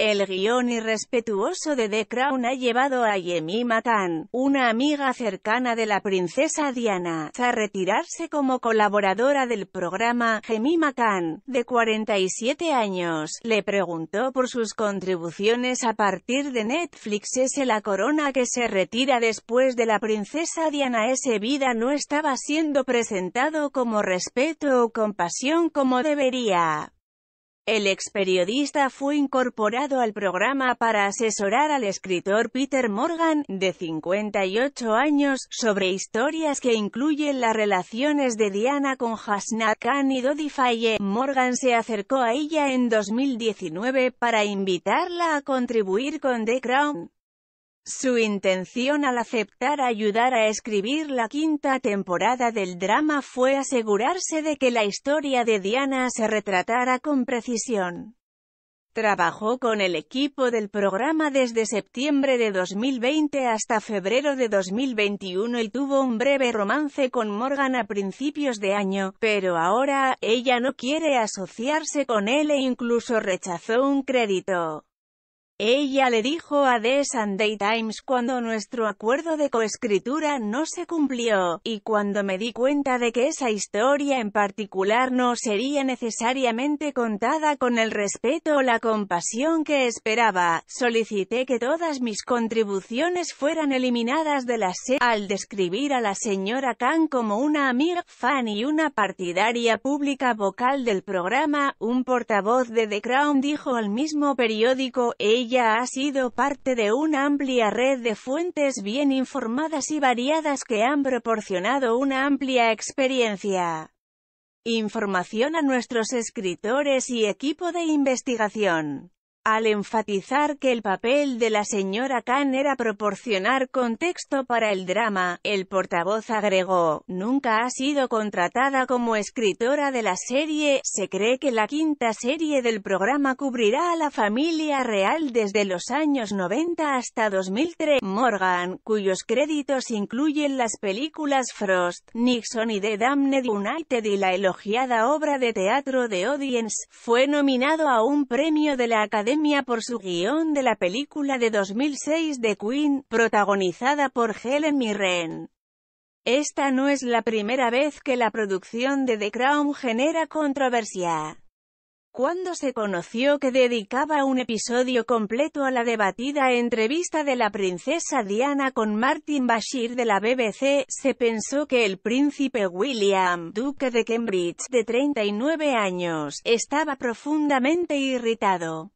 El guión irrespetuoso de The Crown ha llevado a Jemima Khan, una amiga cercana de la princesa Diana, a retirarse como colaboradora del programa. Jemima Khan, de 47 años, le preguntó por sus contribuciones a partir de Netflix. Es la corona que se retira después de la princesa Diana. Ese vida no estaba siendo presentado como respeto o compasión como debería. El ex periodista fue incorporado al programa para asesorar al escritor Peter Morgan, de 58 años, sobre historias que incluyen las relaciones de Diana con Hasna Khan y Dodi Faye. Morgan se acercó a ella en 2019 para invitarla a contribuir con The Crown. Su intención al aceptar ayudar a escribir la quinta temporada del drama fue asegurarse de que la historia de Diana se retratara con precisión. Trabajó con el equipo del programa desde septiembre de 2020 hasta febrero de 2021 y tuvo un breve romance con Morgan a principios de año, pero ahora, ella no quiere asociarse con él e incluso rechazó un crédito. Ella le dijo a The Sunday Times cuando nuestro acuerdo de coescritura no se cumplió, y cuando me di cuenta de que esa historia en particular no sería necesariamente contada con el respeto o la compasión que esperaba, solicité que todas mis contribuciones fueran eliminadas de la serie. Al describir a la señora Khan como una amiga, fan y una partidaria pública vocal del programa, un portavoz de The Crown dijo al mismo periódico, ya ha sido parte de una amplia red de fuentes bien informadas y variadas que han proporcionado una amplia experiencia, información a nuestros escritores y equipo de investigación al enfatizar que el papel de la señora Khan era proporcionar contexto para el drama, el portavoz agregó, nunca ha sido contratada como escritora de la serie, se cree que la quinta serie del programa cubrirá a la familia real desde los años 90 hasta 2003. Morgan, cuyos créditos incluyen las películas Frost, Nixon y The Damned United y la elogiada obra de teatro de Audience, fue nominado a un premio de la Academia por su guión de la película de 2006 de Queen, protagonizada por Helen Mirren. Esta no es la primera vez que la producción de The Crown genera controversia. Cuando se conoció que dedicaba un episodio completo a la debatida entrevista de la princesa Diana con Martin Bashir de la BBC, se pensó que el príncipe William, duque de Cambridge, de 39 años, estaba profundamente irritado.